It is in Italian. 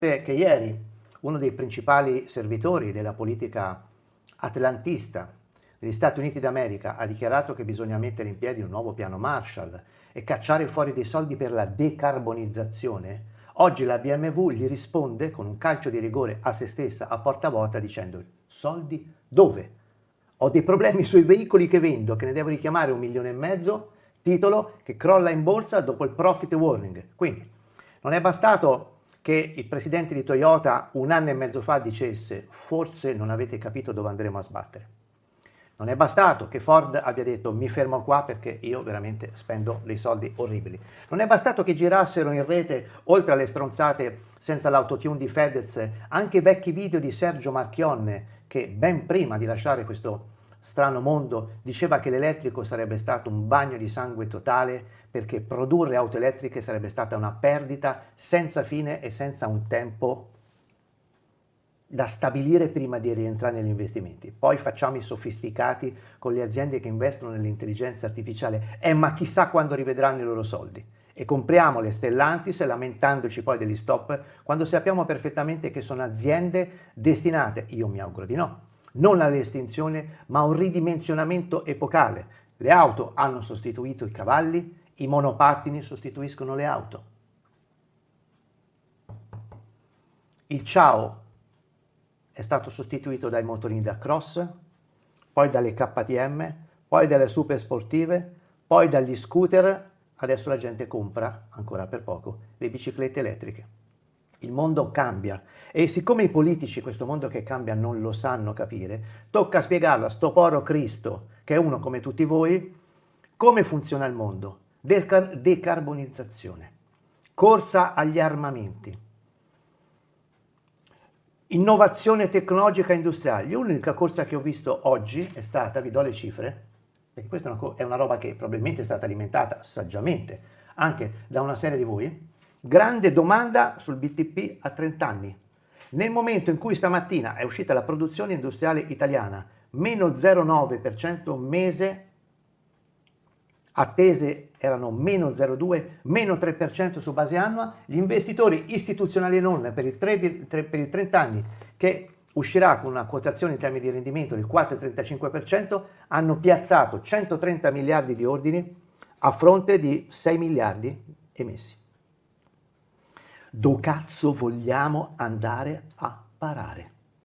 che ieri uno dei principali servitori della politica atlantista degli Stati Uniti d'America ha dichiarato che bisogna mettere in piedi un nuovo piano Marshall e cacciare fuori dei soldi per la decarbonizzazione, oggi la BMW gli risponde con un calcio di rigore a se stessa a porta vuota dicendo soldi dove? Ho dei problemi sui veicoli che vendo, che ne devo richiamare un milione e mezzo, titolo che crolla in borsa dopo il profit warning. Quindi non è bastato che il presidente di Toyota un anno e mezzo fa dicesse forse non avete capito dove andremo a sbattere. Non è bastato che Ford abbia detto mi fermo qua perché io veramente spendo dei soldi orribili. Non è bastato che girassero in rete, oltre alle stronzate senza l'autotune di Fedez, anche vecchi video di Sergio Marchionne che ben prima di lasciare questo strano mondo, diceva che l'elettrico sarebbe stato un bagno di sangue totale perché produrre auto elettriche sarebbe stata una perdita senza fine e senza un tempo da stabilire prima di rientrare negli investimenti. Poi facciamo i sofisticati con le aziende che investono nell'intelligenza artificiale, eh ma chissà quando rivedranno i loro soldi. E compriamo le Stellantis lamentandoci poi degli stop quando sappiamo perfettamente che sono aziende destinate, io mi auguro di no, non alla estinzione, ma a un ridimensionamento epocale. Le auto hanno sostituito i cavalli, i monopattini sostituiscono le auto. Il ciao è stato sostituito dai motorini da cross, poi dalle KTM, poi dalle super sportive, poi dagli scooter, adesso la gente compra, ancora per poco, le biciclette elettriche. Il mondo cambia e siccome i politici questo mondo che cambia non lo sanno capire, tocca spiegarlo a sto poro Cristo, che è uno come tutti voi, come funziona il mondo. Decar- decarbonizzazione, corsa agli armamenti, innovazione tecnologica industriale. L'unica corsa che ho visto oggi è stata, vi do le cifre, perché questa è una, co- è una roba che probabilmente è stata alimentata saggiamente anche da una serie di voi, Grande domanda sul BTP a 30 anni. Nel momento in cui stamattina è uscita la produzione industriale italiana, meno 0,9% mese, attese erano meno 0,2, meno 3% su base annua, gli investitori istituzionali e non per il, 3, 3, per il 30 anni che uscirà con una quotazione in termini di rendimento del 4,35%, hanno piazzato 130 miliardi di ordini a fronte di 6 miliardi emessi do cazzo vogliamo andare a parare?